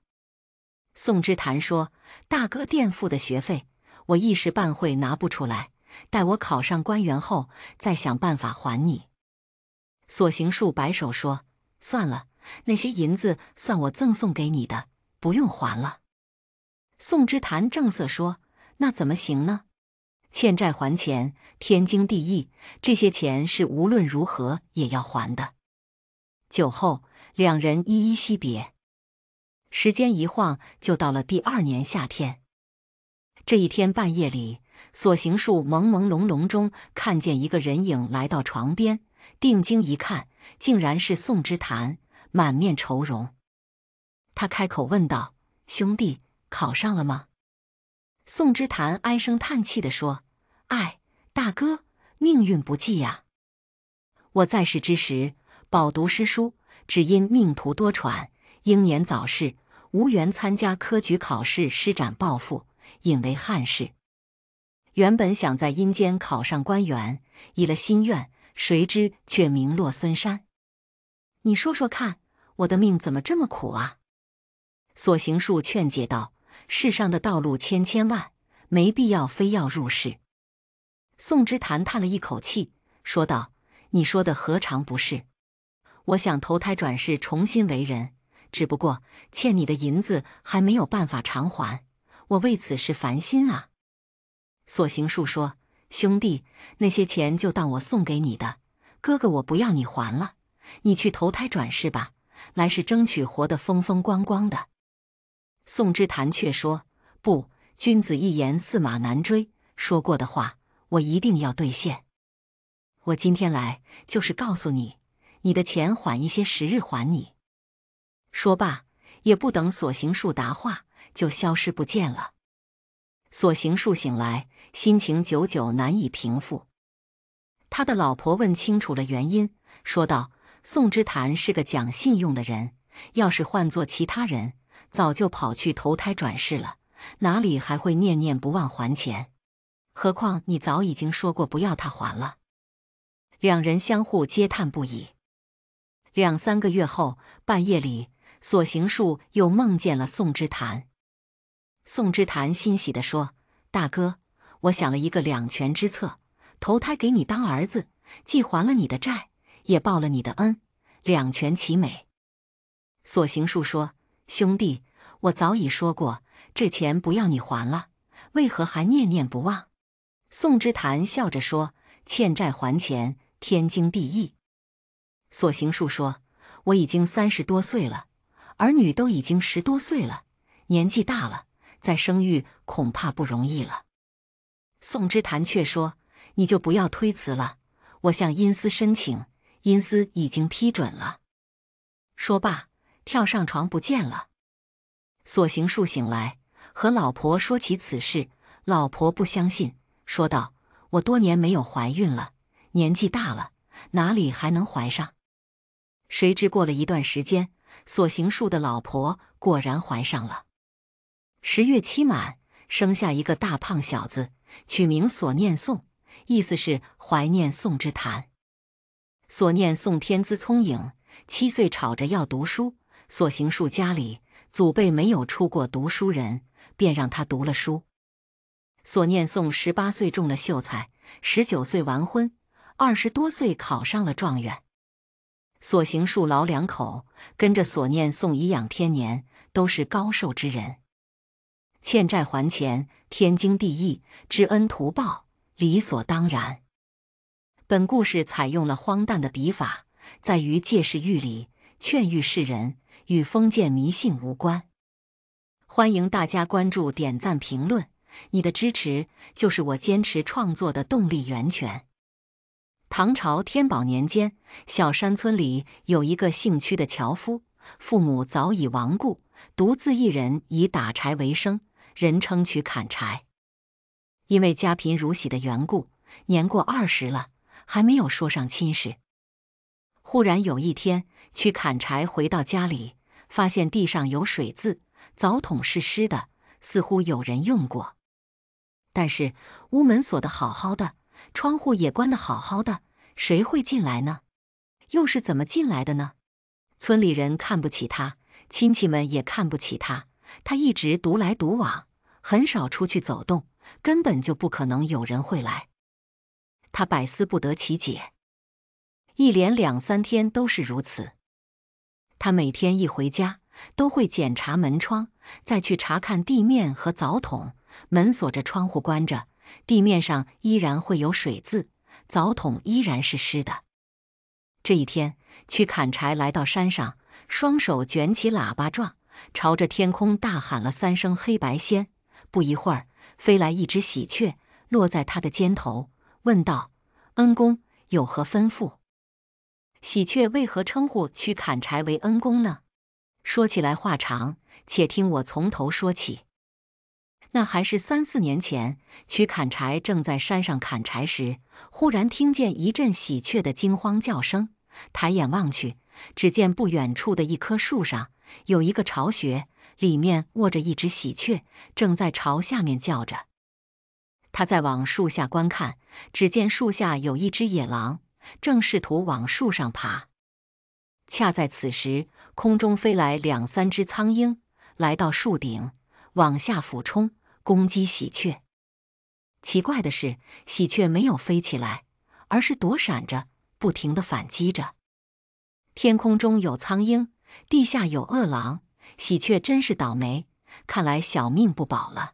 宋之谈说：“大哥垫付的学费，我一时半会拿不出来。”待我考上官员后，再想办法还你。索行数摆手说：“算了，那些银子算我赠送给你的，不用还了。”宋之谈正色说：“那怎么行呢？欠债还钱，天经地义。这些钱是无论如何也要还的。”酒后，两人依依惜别。时间一晃，就到了第二年夏天。这一天半夜里。所行树朦朦胧胧中看见一个人影来到床边，定睛一看，竟然是宋之谈，满面愁容。他开口问道：“兄弟，考上了吗？”宋之谈唉声叹气地说：“哎，大哥，命运不济呀！我在世之时饱读诗书，只因命途多舛，英年早逝，无缘参加科举考试，施展抱负，引为憾事。”原本想在阴间考上官员，以了心愿，谁知却名落孙山。你说说看，我的命怎么这么苦啊？索行树劝解道：“世上的道路千千万，没必要非要入世。”宋之谭叹了一口气，说道：“你说的何尝不是？我想投胎转世，重新为人，只不过欠你的银子还没有办法偿还，我为此是烦心啊。”索行树说：“兄弟，那些钱就当我送给你的，哥哥我不要你还了，你去投胎转世吧，来世争取活得风风光光的。”宋之谈却说：“不，君子一言，驷马难追，说过的话我一定要兑现。我今天来就是告诉你，你的钱缓一些时日还你。”说罢，也不等索行树答话，就消失不见了。索行树醒来。心情久久难以平复，他的老婆问清楚了原因，说道：“宋之谈是个讲信用的人，要是换做其他人，早就跑去投胎转世了，哪里还会念念不忘还钱？何况你早已经说过不要他还了。”两人相互嗟叹不已。两三个月后，半夜里，索行树又梦见了宋之谈。宋之谈欣喜地说：“大哥。”我想了一个两全之策，投胎给你当儿子，既还了你的债，也报了你的恩，两全其美。索行术说：“兄弟，我早已说过，这钱不要你还了，为何还念念不忘？”宋之谈笑着说：“欠债还钱，天经地义。”索行术说：“我已经三十多岁了，儿女都已经十多岁了，年纪大了，再生育恐怕不容易了。”宋之谈却说：“你就不要推辞了，我向阴司申请，阴司已经批准了。”说罢，跳上床不见了。索行树醒来，和老婆说起此事，老婆不相信，说道：“我多年没有怀孕了，年纪大了，哪里还能怀上？”谁知过了一段时间，索行树的老婆果然怀上了。十月期满，生下一个大胖小子。取名所念颂，意思是怀念宋之谈。所念宋天资聪颖，七岁吵着要读书。所行树家里祖辈没有出过读书人，便让他读了书。所念宋十八岁中了秀才，十九岁完婚，二十多岁考上了状元。所行树老两口跟着所念宋颐养天年，都是高寿之人。欠债还钱，天经地义；知恩图报，理所当然。本故事采用了荒诞的笔法，在于借势喻理，劝喻世人，与封建迷信无关。欢迎大家关注、点赞、评论，你的支持就是我坚持创作的动力源泉。唐朝天宝年间，小山村里有一个姓屈的樵夫，父母早已亡故，独自一人以打柴为生。人称去砍柴，因为家贫如洗的缘故，年过二十了还没有说上亲事。忽然有一天去砍柴，回到家里发现地上有水渍，澡桶是湿的，似乎有人用过。但是屋门锁的好好的，窗户也关的好好的，谁会进来呢？又是怎么进来的呢？村里人看不起他，亲戚们也看不起他。他一直独来独往，很少出去走动，根本就不可能有人会来。他百思不得其解，一连两三天都是如此。他每天一回家，都会检查门窗，再去查看地面和澡桶。门锁着，窗户关着，地面上依然会有水渍，澡桶依然是湿的。这一天去砍柴，来到山上，双手卷起喇叭状。朝着天空大喊了三声“黑白仙”，不一会儿飞来一只喜鹊，落在他的肩头，问道：“恩公有何吩咐？”喜鹊为何称呼去砍柴为恩公呢？说起来话长，且听我从头说起。那还是三四年前，曲砍柴正在山上砍柴时，忽然听见一阵喜鹊的惊慌叫声，抬眼望去，只见不远处的一棵树上。有一个巢穴，里面卧着一只喜鹊，正在朝下面叫着。他在往树下观看，只见树下有一只野狼，正试图往树上爬。恰在此时，空中飞来两三只苍鹰，来到树顶，往下俯冲，攻击喜鹊。奇怪的是，喜鹊没有飞起来，而是躲闪着，不停的反击着。天空中有苍鹰。地下有恶狼，喜鹊真是倒霉，看来小命不保了。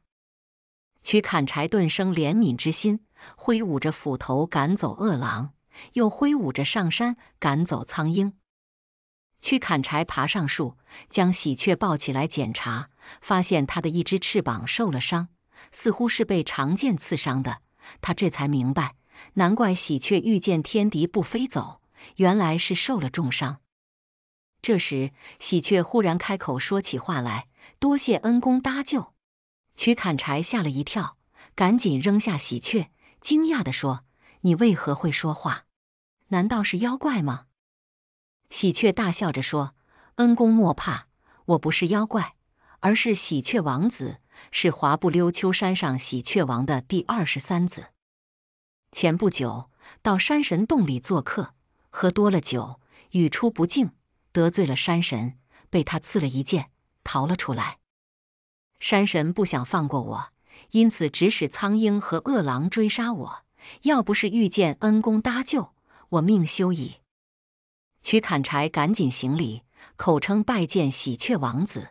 曲砍柴顿生怜悯之心，挥舞着斧头赶走恶狼，又挥舞着上山赶走苍鹰。曲砍柴爬上树，将喜鹊抱起来检查，发现它的一只翅膀受了伤，似乎是被长剑刺伤的。他这才明白，难怪喜鹊遇见天敌不飞走，原来是受了重伤。这时，喜鹊忽然开口说起话来：“多谢恩公搭救，取砍柴吓了一跳，赶紧扔下喜鹊，惊讶的说：你为何会说话？难道是妖怪吗？”喜鹊大笑着说：“恩公莫怕，我不是妖怪，而是喜鹊王子，是华不溜秋山上喜鹊王的第二十三子。前不久到山神洞里做客，喝多了酒，语出不敬。”得罪了山神，被他刺了一剑，逃了出来。山神不想放过我，因此指使苍鹰和恶狼追杀我。要不是遇见恩公搭救，我命休矣。取砍柴，赶紧行礼，口称拜见喜鹊王子。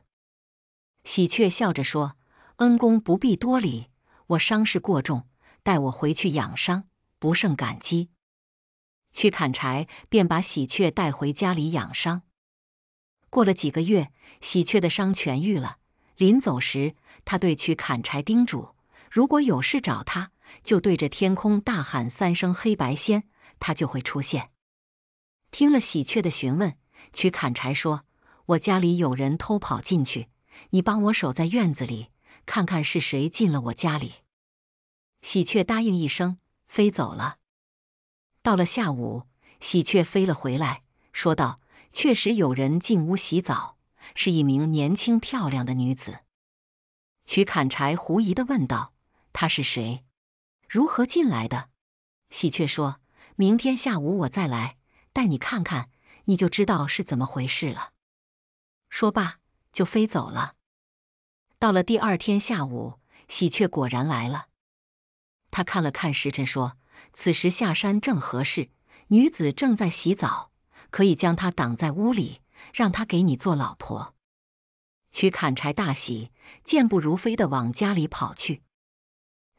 喜鹊笑着说：“恩公不必多礼，我伤势过重，带我回去养伤，不胜感激。”去砍柴，便把喜鹊带回家里养伤。过了几个月，喜鹊的伤痊愈了。临走时，他对曲砍柴叮嘱：如果有事找他，就对着天空大喊三声“黑白仙”，他就会出现。听了喜鹊的询问，曲砍柴说：“我家里有人偷跑进去，你帮我守在院子里，看看是谁进了我家里。”喜鹊答应一声，飞走了。到了下午，喜鹊飞了回来，说道。确实有人进屋洗澡，是一名年轻漂亮的女子。取砍柴狐疑的问道：“她是谁？如何进来的？”喜鹊说：“明天下午我再来，带你看看，你就知道是怎么回事了。”说罢就飞走了。到了第二天下午，喜鹊果然来了。他看了看时辰，说：“此时下山正合适，女子正在洗澡。”可以将她挡在屋里，让她给你做老婆。曲砍柴大喜，健步如飞的往家里跑去。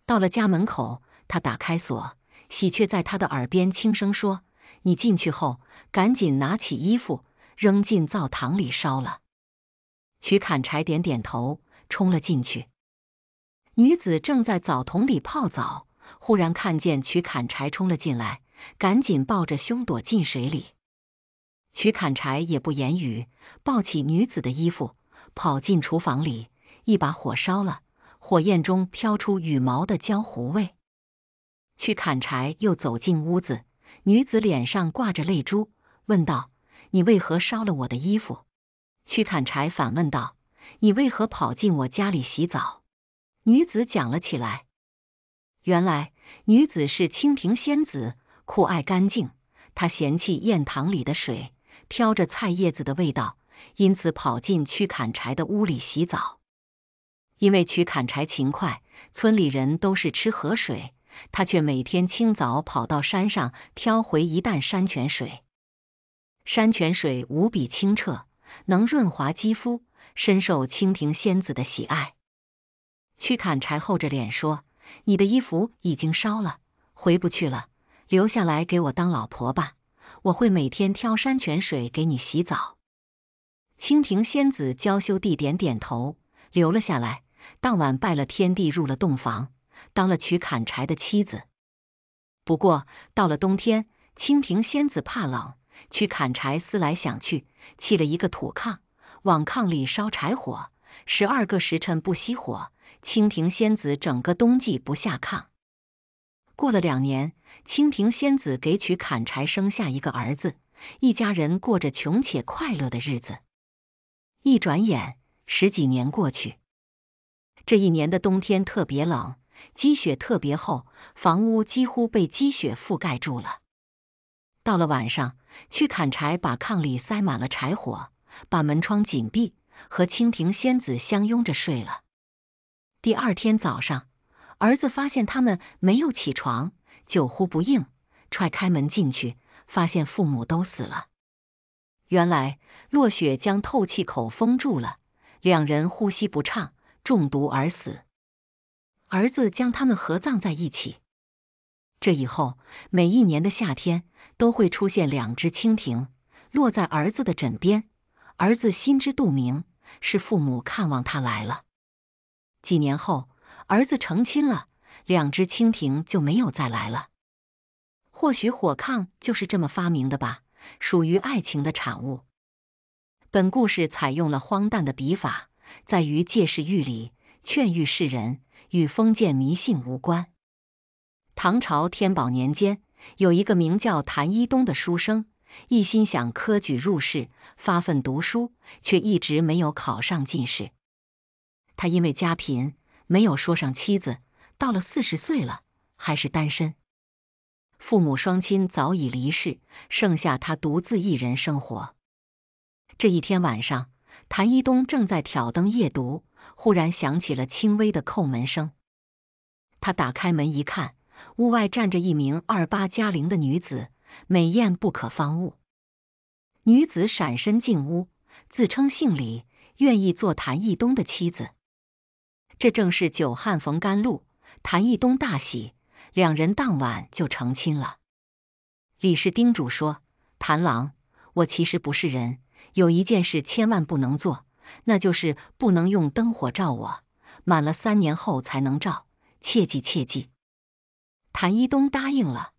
到了家门口，他打开锁，喜鹊在他的耳边轻声说：“你进去后，赶紧拿起衣服扔进灶堂里烧了。”曲砍柴点点头，冲了进去。女子正在澡桶里泡澡，忽然看见曲砍柴冲了进来，赶紧抱着胸躲进水里。去砍柴也不言语，抱起女子的衣服跑进厨房里，一把火烧了，火焰中飘出羽毛的焦糊味。去砍柴又走进屋子，女子脸上挂着泪珠，问道：“你为何烧了我的衣服？”去砍柴反问道：“你为何跑进我家里洗澡？”女子讲了起来，原来女子是清平仙子，酷爱干净，她嫌弃堰塘里的水。飘着菜叶子的味道，因此跑进去砍柴的屋里洗澡。因为去砍柴勤快，村里人都是吃河水，他却每天清早跑到山上挑回一担山泉水。山泉水无比清澈，能润滑肌肤，深受蜻蜓仙子的喜爱。去砍柴厚着脸说：“你的衣服已经烧了，回不去了，留下来给我当老婆吧。”我会每天挑山泉水给你洗澡。清平仙子娇羞地点点头，留了下来。当晚拜了天地，入了洞房，当了取砍柴的妻子。不过到了冬天，清平仙子怕冷，去砍柴。思来想去，砌了一个土炕，往炕里烧柴火，十二个时辰不熄火。清平仙子整个冬季不下炕。过了两年，蜻蜓仙子给娶砍柴生下一个儿子，一家人过着穷且快乐的日子。一转眼，十几年过去。这一年的冬天特别冷，积雪特别厚，房屋几乎被积雪覆盖住了。到了晚上，去砍柴，把炕里塞满了柴火，把门窗紧闭，和蜻蜓仙子相拥着睡了。第二天早上。儿子发现他们没有起床，久呼不应，踹开门进去，发现父母都死了。原来落雪将透气口封住了，两人呼吸不畅，中毒而死。儿子将他们合葬在一起。这以后，每一年的夏天都会出现两只蜻蜓落在儿子的枕边。儿子心知肚明，是父母看望他来了。几年后。儿子成亲了，两只蜻蜓就没有再来了。或许火炕就是这么发明的吧，属于爱情的产物。本故事采用了荒诞的笔法，在于借势喻理，劝喻世人，与封建迷信无关。唐朝天宝年间，有一个名叫谭一东的书生，一心想科举入仕，发奋读书，却一直没有考上进士。他因为家贫。没有说上妻子，到了四十岁了还是单身。父母双亲早已离世，剩下他独自一人生活。这一天晚上，谭一东正在挑灯夜读，忽然响起了轻微的叩门声。他打开门一看，屋外站着一名二八佳龄的女子，美艳不可方物。女子闪身进屋，自称姓李，愿意做谭一东的妻子。这正是久旱逢甘露，谭一东大喜，两人当晚就成亲了。李氏叮嘱说：“谭郎，我其实不是人，有一件事千万不能做，那就是不能用灯火照我，满了三年后才能照，切记切记。”谭一东答应了。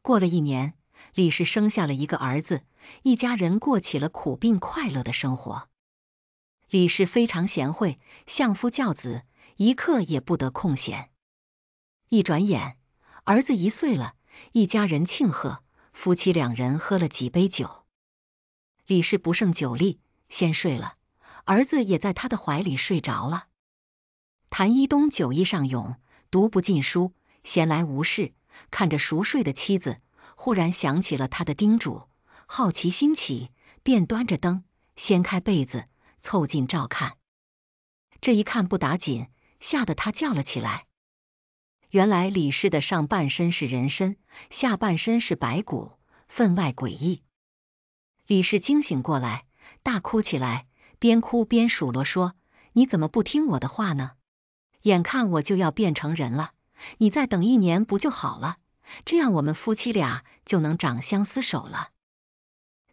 过了一年，李氏生下了一个儿子，一家人过起了苦并快乐的生活。李氏非常贤惠，相夫教子，一刻也不得空闲。一转眼，儿子一岁了，一家人庆贺，夫妻两人喝了几杯酒。李氏不胜酒力，先睡了，儿子也在他的怀里睡着了。谭一东酒意上涌，读不进书，闲来无事，看着熟睡的妻子，忽然想起了他的叮嘱，好奇心起，便端着灯，掀开被子。凑近照看，这一看不打紧，吓得他叫了起来。原来李氏的上半身是人身，下半身是白骨，分外诡异。李氏惊醒过来，大哭起来，边哭边数落说：“你怎么不听我的话呢？眼看我就要变成人了，你再等一年不就好了？这样我们夫妻俩就能长相厮守了。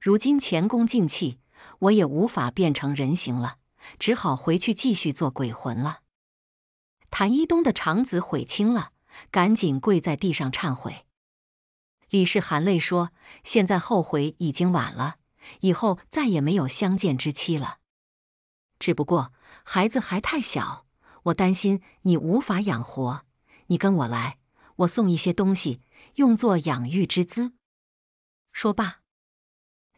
如今前功尽弃。”我也无法变成人形了，只好回去继续做鬼魂了。谭一东的长子悔青了，赶紧跪在地上忏悔。李氏含泪说：“现在后悔已经晚了，以后再也没有相见之期了。只不过孩子还太小，我担心你无法养活，你跟我来，我送一些东西用作养育之资。”说罢，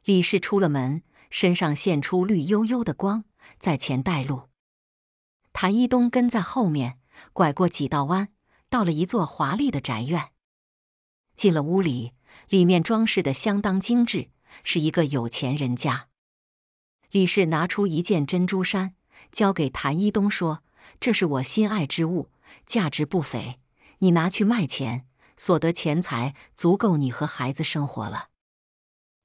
李氏出了门。身上现出绿幽幽的光，在前带路。谭一东跟在后面，拐过几道弯，到了一座华丽的宅院。进了屋里，里面装饰的相当精致，是一个有钱人家。李氏拿出一件珍珠衫，交给谭一东说：“这是我心爱之物，价值不菲，你拿去卖钱，所得钱财足够你和孩子生活了。”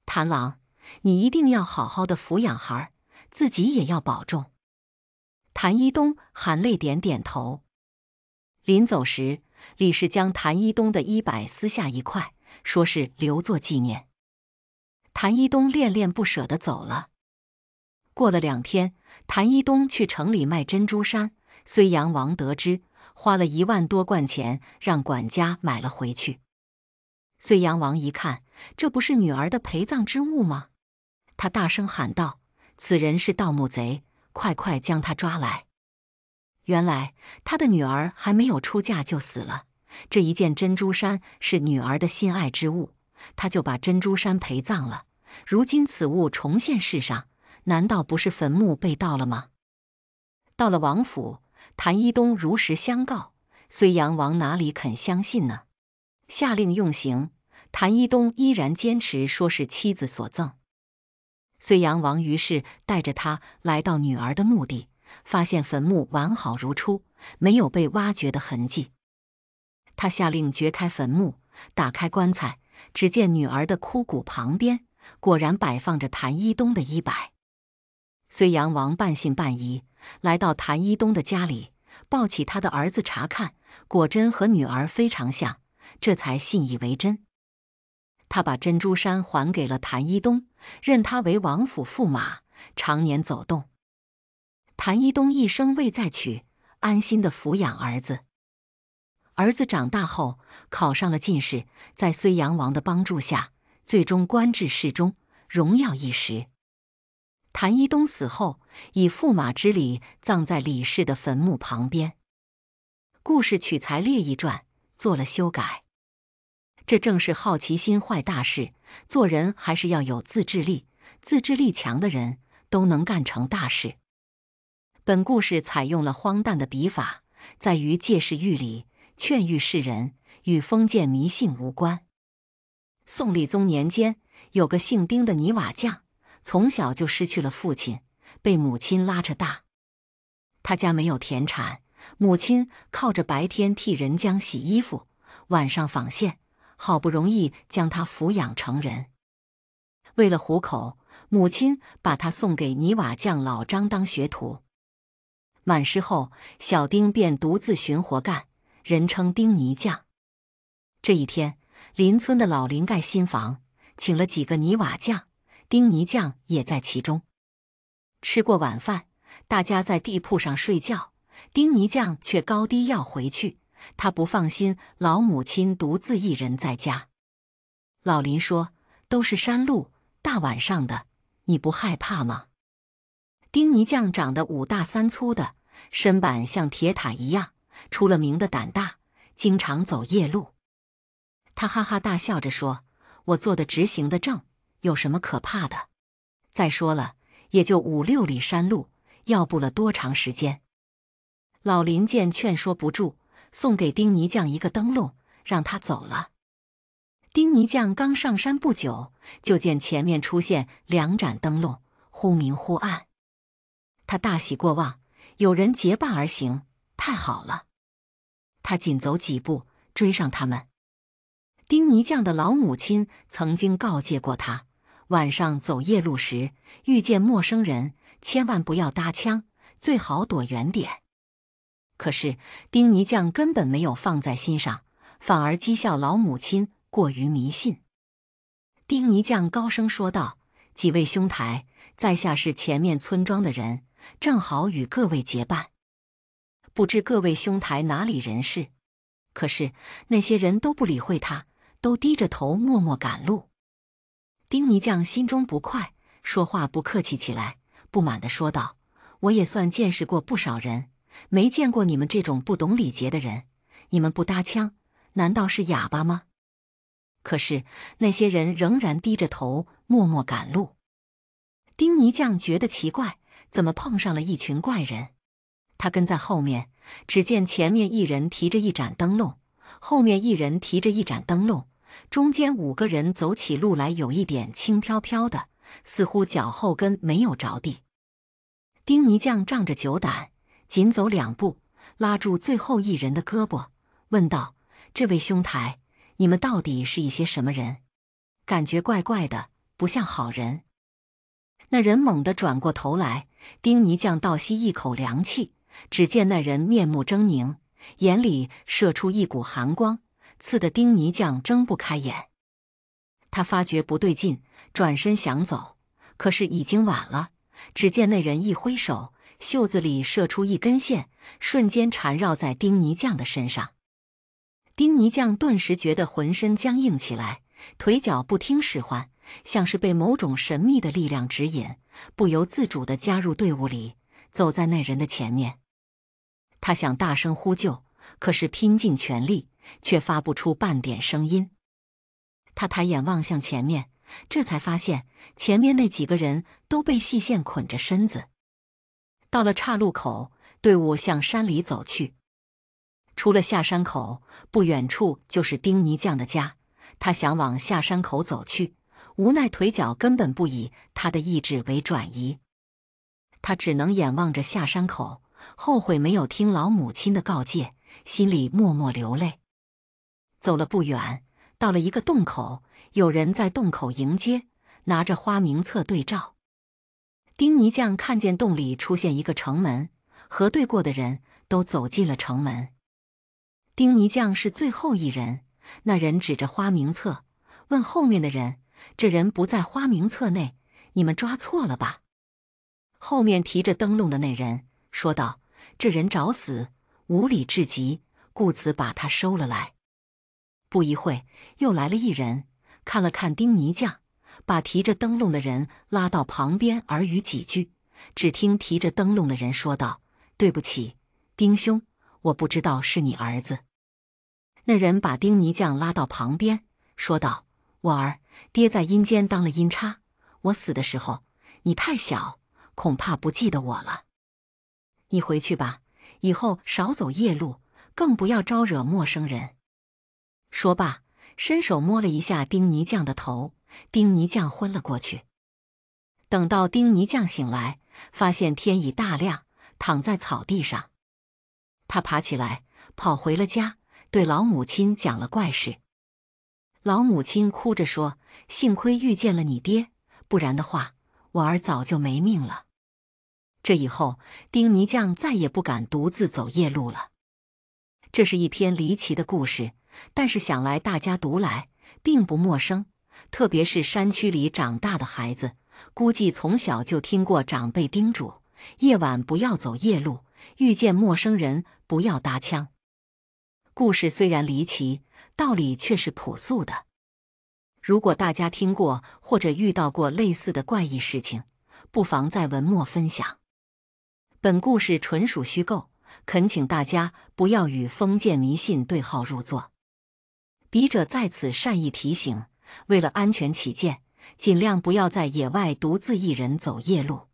谭郎。你一定要好好的抚养孩，自己也要保重。谭一东含泪点点头。临走时，李氏将谭一东的衣摆撕下一块，说是留作纪念。谭一东恋恋不舍的走了。过了两天，谭一东去城里卖珍珠衫，睢阳王得知，花了一万多贯钱让管家买了回去。睢阳王一看，这不是女儿的陪葬之物吗？他大声喊道：“此人是盗墓贼，快快将他抓来！”原来他的女儿还没有出嫁就死了，这一件珍珠衫是女儿的心爱之物，他就把珍珠衫陪葬了。如今此物重现世上，难道不是坟墓被盗了吗？到了王府，谭一东如实相告，睢阳王哪里肯相信呢？下令用刑，谭一东依然坚持说是妻子所赠。隋炀王于是带着他来到女儿的墓地，发现坟墓完好如初，没有被挖掘的痕迹。他下令掘开坟墓，打开棺材，只见女儿的枯骨旁边，果然摆放着谭一东的衣摆。隋炀王半信半疑，来到谭一东的家里，抱起他的儿子查看，果真和女儿非常像，这才信以为真。他把珍珠衫还给了谭一东。任他为王府驸马，常年走动。谭一东一生未再娶，安心的抚养儿子。儿子长大后考上了进士，在睢阳王的帮助下，最终官至侍中，荣耀一时。谭一东死后，以驸马之礼葬在李氏的坟墓旁边。故事取材《列异传》，做了修改。这正是好奇心坏大事，做人还是要有自制力。自制力强的人，都能干成大事。本故事采用了荒诞的笔法，在于借势喻理，劝喻世人，与封建迷信无关。宋理宗年间，有个姓丁的泥瓦匠，从小就失去了父亲，被母亲拉着大。他家没有田产，母亲靠着白天替人浆洗衣服，晚上纺线。好不容易将他抚养成人，为了糊口，母亲把他送给泥瓦匠老张当学徒。满师后，小丁便独自寻活干，人称丁泥匠。这一天，邻村的老林盖新房，请了几个泥瓦匠，丁泥匠也在其中。吃过晚饭，大家在地铺上睡觉，丁泥匠却高低要回去。他不放心老母亲独自一人在家。老林说：“都是山路，大晚上的，你不害怕吗？”丁尼匠长得五大三粗的，身板像铁塔一样，出了名的胆大，经常走夜路。他哈哈大笑着说：“我做的直行的正，有什么可怕的？再说了，也就五六里山路，要不了多长时间。”老林见劝说不住。送给丁泥匠一个灯笼，让他走了。丁泥匠刚上山不久，就见前面出现两盏灯笼，忽明忽暗。他大喜过望，有人结伴而行，太好了！他紧走几步，追上他们。丁泥匠的老母亲曾经告诫过他：晚上走夜路时，遇见陌生人，千万不要搭腔，最好躲远点。可是丁尼匠根本没有放在心上，反而讥笑老母亲过于迷信。丁尼匠高声说道：“几位兄台，在下是前面村庄的人，正好与各位结伴，不知各位兄台哪里人士？”可是那些人都不理会他，都低着头默默赶路。丁尼匠心中不快，说话不客气起来，不满的说道：“我也算见识过不少人。”没见过你们这种不懂礼节的人，你们不搭腔，难道是哑巴吗？可是那些人仍然低着头，默默赶路。丁泥匠觉得奇怪，怎么碰上了一群怪人？他跟在后面，只见前面一人提着一盏灯笼，后面一人提着一盏灯笼，中间五个人走起路来有一点轻飘飘的，似乎脚后跟没有着地。丁泥匠仗着酒胆。紧走两步，拉住最后一人的胳膊，问道：“这位兄台，你们到底是一些什么人？感觉怪怪的，不像好人。”那人猛地转过头来，丁泥匠倒吸一口凉气，只见那人面目狰狞，眼里射出一股寒光，刺得丁泥匠睁不开眼。他发觉不对劲，转身想走，可是已经晚了。只见那人一挥手。袖子里射出一根线，瞬间缠绕在丁泥酱的身上。丁泥酱顿时觉得浑身僵硬起来，腿脚不听使唤，像是被某种神秘的力量指引，不由自主地加入队伍里，走在那人的前面。他想大声呼救，可是拼尽全力却发不出半点声音。他抬眼望向前面，这才发现前面那几个人都被细线捆着身子。到了岔路口，队伍向山里走去。出了下山口，不远处就是丁泥匠的家。他想往下山口走去，无奈腿脚根本不以他的意志为转移，他只能眼望着下山口，后悔没有听老母亲的告诫，心里默默流泪。走了不远，到了一个洞口，有人在洞口迎接，拿着花名册对照。丁尼匠看见洞里出现一个城门，核对过的人都走进了城门。丁尼匠是最后一人，那人指着花名册问后面的人：“这人不在花名册内，你们抓错了吧？”后面提着灯笼的那人说道：“这人找死，无理至极，故此把他收了来。”不一会，又来了一人，看了看丁尼匠。把提着灯笼的人拉到旁边耳语几句，只听提着灯笼的人说道：“对不起，丁兄，我不知道是你儿子。”那人把丁泥匠拉到旁边，说道：“我儿，爹在阴间当了阴差，我死的时候你太小，恐怕不记得我了。你回去吧，以后少走夜路，更不要招惹陌生人。”说罢，伸手摸了一下丁泥匠的头。丁泥匠昏了过去。等到丁泥匠醒来，发现天已大亮，躺在草地上。他爬起来，跑回了家，对老母亲讲了怪事。老母亲哭着说：“幸亏遇见了你爹，不然的话，我儿早就没命了。”这以后，丁泥匠再也不敢独自走夜路了。这是一篇离奇的故事，但是想来大家读来并不陌生。特别是山区里长大的孩子，估计从小就听过长辈叮嘱：夜晚不要走夜路，遇见陌生人不要搭腔。故事虽然离奇，道理却是朴素的。如果大家听过或者遇到过类似的怪异事情，不妨在文末分享。本故事纯属虚构，恳请大家不要与封建迷信对号入座。笔者在此善意提醒。为了安全起见，尽量不要在野外独自一人走夜路。